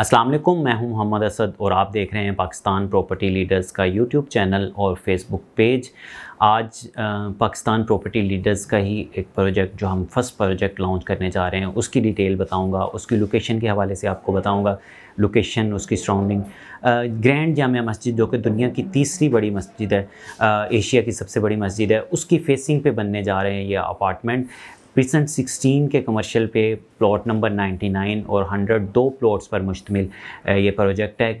असलम मैं हूं मोहम्मद असद और आप देख रहे हैं पाकिस्तान प्रॉपर्टी लीडर्स का यूट्यूब चैनल और फेसबुक पेज आज पाकिस्तान प्रॉपर्टी लीडर्स का ही एक प्रोजेक्ट जो हम फर्स्ट प्रोजेक्ट लॉन्च करने जा रहे हैं उसकी डिटेल बताऊंगा उसकी लोकेशन के हवाले से आपको बताऊंगा लोकेशन उसकी सराउंडिंग ग्रैंड जाम मस्जिद जो कि दुनिया की तीसरी बड़ी मस्जिद है आ, एशिया की सबसे बड़ी मस्जिद है उसकी फेसिंग पे बनने जा रहे हैं ये अपार्टमेंट रिसेंट 16 के कमर्शियल पे प्लॉट नंबर 99 और 100 दो प्लॉट्स पर मुश्तमिल ये प्रोजेक्ट है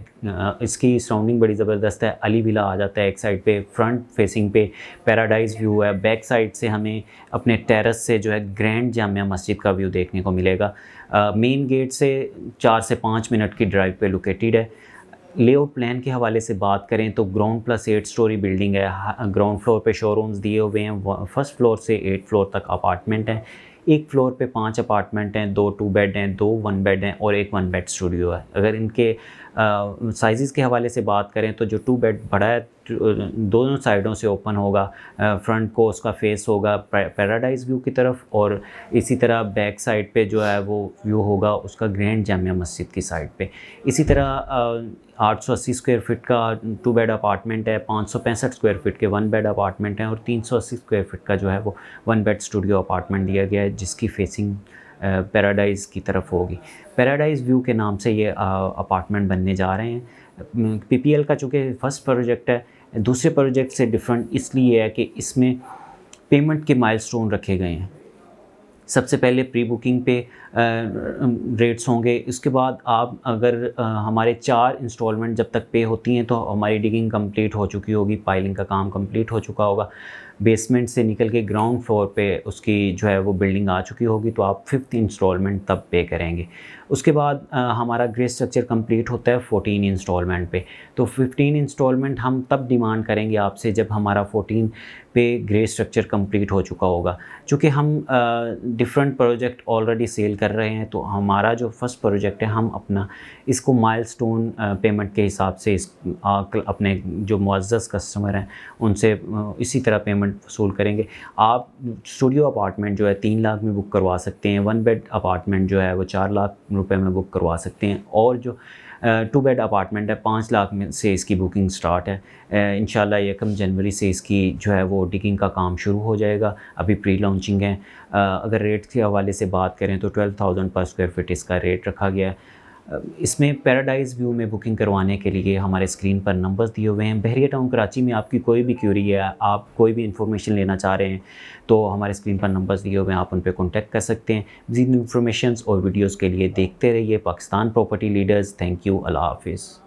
इसकी सराउंडिंग बड़ी ज़बरदस्त है अली विला आ जाता है एक साइड पे फ्रंट फेसिंग पे पैराडाइज व्यू है बैक साइड से हमें अपने टेरेस से जो है ग्रैंड जामिया मस्जिद का व्यू देखने को मिलेगा मेन गेट से चार से पाँच मिनट की ड्राइव पर लोकेटेड है लेआउट प्लान के हवाले से बात करें तो ground plus eight storey building है ग्राउंड हाँ, फ्लोर पे शोरूम्स दिए हुए हैं फर्स्ट फ्लोर से एट फ्लोर तक अपार्टमेंट हैं एक फ्लोर पे पांच अपार्टमेंट हैं दो टू बेड हैं दो वन बेड हैं और एक वन बेड स्टूडियो है अगर इनके साइज़ के हवाले से बात करें तो जो टू बेड बड़ा है तो, दोनों साइडों से ओपन होगा फ्रंट को उसका फेस होगा पैराडाइज व्यू की तरफ और इसी तरह बैक साइड पे जो है वो व्यू होगा उसका ग्रैंड जामिया मस्जिद की साइड पे इसी तरह 880 स्क्वायर फीट का टू बेड अपार्टमेंट है पाँच स्क्वायर फीट के वन बेड अपार्टमेंट हैं और 380 स्क्वायर फीट का जो है वो वन बेड स्टूडियो अपार्टमेंट दिया गया है जिसकी फेसिंग पैराडाइज़ की तरफ होगी पैराडाइज़ व्यू के नाम से ये अपार्टमेंट बनने जा रहे हैं पीपीएल का चूँकि फ़र्स्ट प्रोजेक्ट है दूसरे प्रोजेक्ट से डिफरेंट इसलिए है कि इसमें पेमेंट के माइलस्टोन रखे गए हैं सबसे पहले प्री बुकिंग पे रेट्स होंगे इसके बाद आप अगर हमारे चार इंस्टॉलमेंट जब तक पे होती हैं तो हमारी डिगिंग कंप्लीट हो चुकी होगी पाइलिंग का काम कंप्लीट हो चुका होगा बेसमेंट से निकल के ग्राउंड फ्लोर पे उसकी जो है वो बिल्डिंग आ चुकी होगी तो आप फिफ्थ इंस्टॉलमेंट तब पे करेंगे उसके बाद आ, हमारा ग्रे स्ट्रक्चर कंप्लीट होता है फोर्टीन इंस्टॉलमेंट पे तो फिफ्टीन इंस्टॉलमेंट हम तब डिमांड करेंगे आपसे जब हमारा फोर्टीन पे ग्रे स्ट्रक्चर कंप्लीट हो चुका होगा चूँकि हम डिफरेंट प्रोजेक्ट ऑलरेडी सेल कर रहे हैं तो हमारा जो फर्स्ट प्रोजेक्ट है हम अपना इसको माइलस्टोन पेमेंट के हिसाब से इस आ, अपने जो मुआज़ कस्टमर हैं उनसे इसी तरह पेमेंट अपार्टमेंट वसूल करेंगे आप स्टूडियो अपार्टमेंट जो है तीन लाख में बुक करवा सकते हैं वन बेड अपार्टमेंट जो है वो चार लाख रुपए में बुक करवा सकते हैं और जो टू बेड अपार्टमेंट है पाँच लाख में से इसकी बुकिंग स्टार्ट है इन यकम जनवरी से इसकी जो है वो डिगिंग का काम शुरू हो जाएगा अभी प्री लॉन्चिंग है अगर रेट के हवाले से बात करें तो ट्वेल्व थाउजेंड पर स्क्वायर फिट इसका रेट रखा गया है इसमें पैराडाइज व्यू में बुकिंग करवाने के लिए हमारे स्क्रीन पर नंबर्स दिए हुए हैं बहरिया टाउन कराची में आपकी कोई भी क्यूरी है आप कोई भी इंफॉर्मेशन लेना चाह रहे हैं तो हमारे स्क्रीन पर नंबर्स दिए हुए हैं आप उन पर कॉन्टैक्ट कर सकते हैं जिन इन्फॉर्मेशन और वीडियोज़ के लिए देखते रहिए Pakistan property leaders thank you अल्लाह हाफिज़